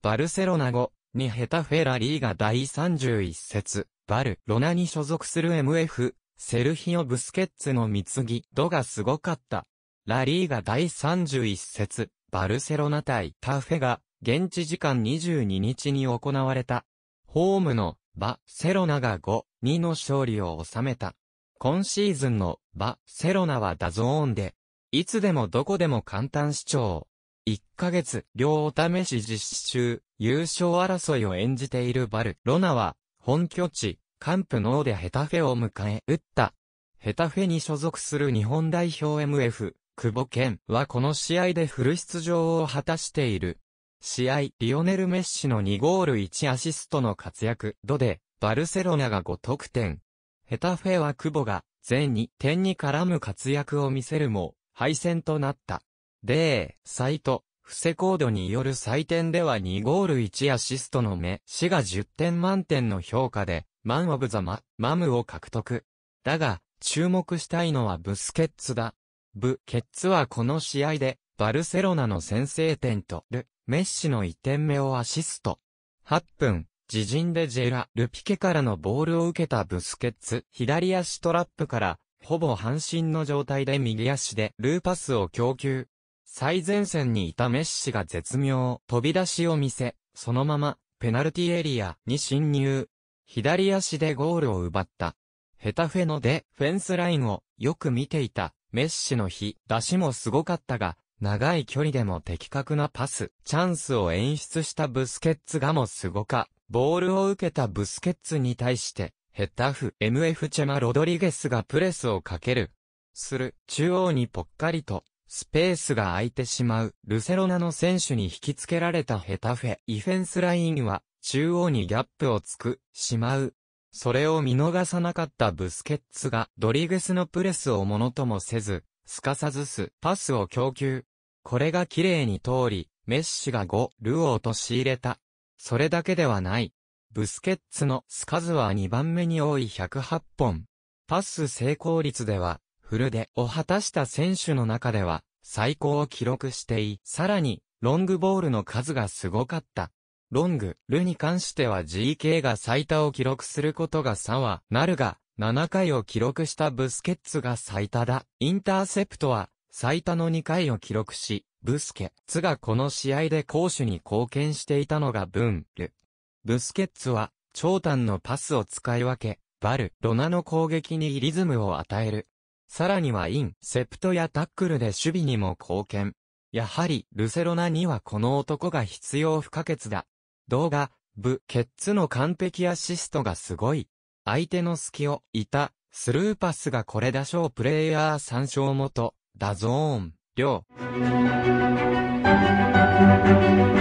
バルセロナ後、にヘタフェラリーが第31節、バルロナに所属する MF、セルヒオ・ブスケッツの貢ぎ度がすごかった。ラリーが第31節、バルセロナ対タフェが、現地時間22日に行われた。ホームのバ・セロナが5、2の勝利を収めた。今シーズンのバ・セロナはダゾーンで、いつでもどこでも簡単視聴。1ヶ月、両お試し実施中、優勝争いを演じているバルロナは、本拠地、カンプノーでヘタフェを迎え打った。ヘタフェに所属する日本代表 MF、久保健はこの試合でフル出場を果たしている。試合、リオネル・メッシの2ゴール1アシストの活躍、度で、バルセロナが5得点。ヘタフェは久保が、全2点に絡む活躍を見せるも、敗戦となった。で、サイト、伏せコードによる採点では2ゴール1アシストの目、死が10点満点の評価で、マンオブザマ、マムを獲得。だが、注目したいのはブスケッツだ。ブケッツはこの試合で、バルセロナの先制点とル、メッシの1点目をアシスト。8分、自陣でジェラ・ルピケからのボールを受けたブスケッツ、左足トラップから、ほぼ半身の状態で右足でルーパスを供給。最前線にいたメッシが絶妙飛び出しを見せ、そのままペナルティエリアに侵入。左足でゴールを奪った。ヘタフェのでフェンスラインをよく見ていたメッシの日出しもすごかったが、長い距離でも的確なパス、チャンスを演出したブスケッツがもすごか、ボールを受けたブスケッツに対して、ヘタフ、MF チェマ・ロドリゲスがプレスをかける。する、中央にぽっかりと、スペースが空いてしまう、ルセロナの選手に引き付けられたヘタフェ。ディフェンスラインは、中央にギャップをつく、しまう。それを見逃さなかったブスケッツが、ドリゲスのプレスをものともせず、すかさずす、パスを供給。これが綺麗に通り、メッシが5、ルを入れた。それだけではない。ブスケッツのスカズは2番目に多い108本。パス成功率では、フルでを果たした選手の中では最高を記録してい、さらに、ロングボールの数がすごかった。ロング、ルに関しては GK が最多を記録することが3はなるが、7回を記録したブスケッツが最多だ。インターセプトは、最多の2回を記録し、ブスケッツがこの試合で攻守に貢献していたのがブンル。ブスケッツは、長短のパスを使い分け、バル、ロナの攻撃にリズムを与える。さらにはイン、セプトやタックルで守備にも貢献。やはり、ルセロナにはこの男が必要不可欠だ。動画、ブ、ケッツの完璧アシストがすごい。相手の隙を、いた、スルーパスがこれだしょうプレイヤー参照元、ダゾーン、りょう。